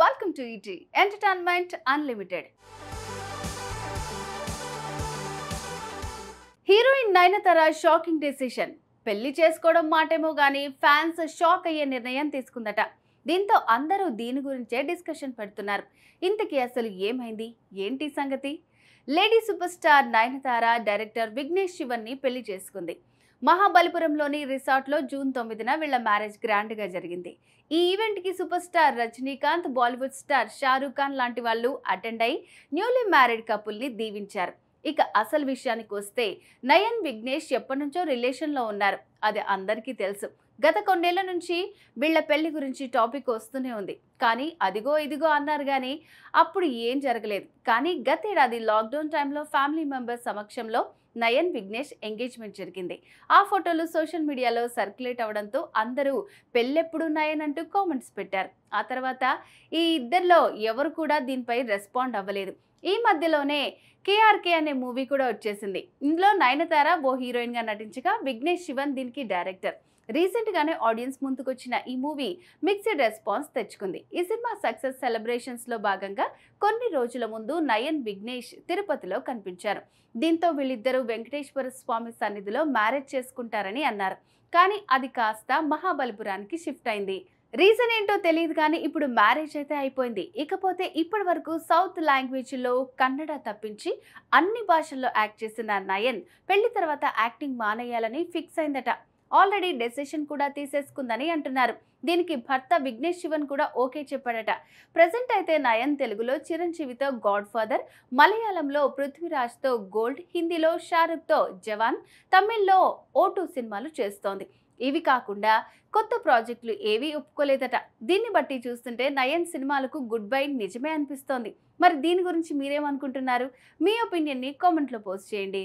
welcome to ET entertainment unlimited heroine Nayanthara shocking decision పెళ్లి చేసుకోవడం మాటేమో కానీ ఫ్యాన్స్ షాక్ అయ్యే నిర్ణయం తీసుకుందట దీంతో అందరూ దీని గురించే డిస్కషన్ పెడుతున్నారు ఇంతకీ అసలు ఏమైంది ఏంటి సంగతి lady super star Nayanthara director Vignesh శివన్ని పెళ్లి చేసుకుంది మహాబలిపురంలోని రిసార్ట్లో జూన్ తొమ్మిదిన వీళ్ల మ్యారేజ్ గ్రాండ్గా జరిగింది ఈ ఈవెంట్కి super star Rajinikanth Bollywood star Shahrukh Khan లాంటి వాళ్ళు అటెండ్ అయి న్యూలీ మ్యారీడ్ కపుల్ని దీవించారు ఇక అసలు విషయానికి వస్తే నయన్ విఘ్నేష్ ఎప్పటి నుంచో రిలేషన్లో ఉన్నారు అది అందరికీ తెలుసు గత కొన్నేళ్ల నుంచి వీళ్ళ పెళ్లి గురించి టాపిక్ వస్తూనే ఉంది కానీ అదిగో ఇదిగో అన్నారు కానీ అప్పుడు ఏం జరగలేదు కానీ గతేడాది లాక్డౌన్ టైంలో ఫ్యామిలీ మెంబర్స్ సమక్షంలో నయన్ విఘ్నేష్ ఎంగేజ్మెంట్ జరిగింది ఆ ఫోటోలు సోషల్ మీడియాలో సర్క్యులేట్ అవడంతో అందరూ పెళ్ళెప్పుడు నయన్ అంటూ కామెంట్స్ పెట్టారు ఆ తర్వాత ఈ ఇద్దరిలో ఎవరు కూడా దీనిపై రెస్పాండ్ అవ్వలేదు ఈ మధ్యలోనే కేఆర్కే అనే మూవీ కూడా వచ్చేసింది ఇందులో నయనతార ఓ హీరోయిన్గా నటించగా విఘ్నేష్ శివన్ దీనికి డైరెక్టర్ రీసెంట్గానే ఆడియన్స్ ముందుకొచ్చిన ఈ మూవీ మిక్స్డ్ రెస్పాన్స్ తెచ్చుకుంది ఈ సినిమా సక్సెస్ సెలబ్రేషన్స్లో భాగంగా కొన్ని రోజుల ముందు నయన్ విఘ్నేష్ తిరుపతిలో కనిపించారు దీంతో వీళ్ళిద్దరూ వెంకటేశ్వర స్వామి సన్నిధిలో మ్యారేజ్ చేసుకుంటారని అన్నారు కానీ అది కాస్త మహాబలిపురానికి షిఫ్ట్ అయింది రీజన్ ఏంటో తెలియదు కానీ ఇప్పుడు మ్యారేజ్ అయితే అయిపోయింది ఇకపోతే ఇప్పటి వరకు సౌత్ లాంగ్వేజ్లో కన్నడ తప్పించి అన్ని భాషల్లో యాక్ట్ చేసిన నయన్ పెళ్లి తర్వాత యాక్టింగ్ మానేయాలని ఫిక్స్ అయిందట ఆల్రెడీ డెసిషన్ కూడా తీసేసుకుందని అంటున్నారు దీనికి భర్త విఘ్నేష్ శివన్ కూడా ఓకే చెప్పాడట ప్రజెంట్ అయితే నయన్ తెలుగులో చిరంజీవితో గాడ్ ఫాదర్ మలయాళంలో పృథ్వీరాజ్తో గోల్డ్ హిందీలో షారుఖ్తో జవాన్ తమిళ్లో ఓటు సినిమాలు చేస్తోంది ఇవి కాకుండా కొత్త ప్రాజెక్టులు ఏవీ ఒప్పుకోలేదట దీన్ని బట్టి చూస్తుంటే నయన్ సినిమాలకు గుడ్ బై నిజమే అనిపిస్తోంది మరి దీని గురించి మీరేమనుకుంటున్నారు మీ ఒపీనియన్ని కామెంట్లో పోస్ట్ చేయండి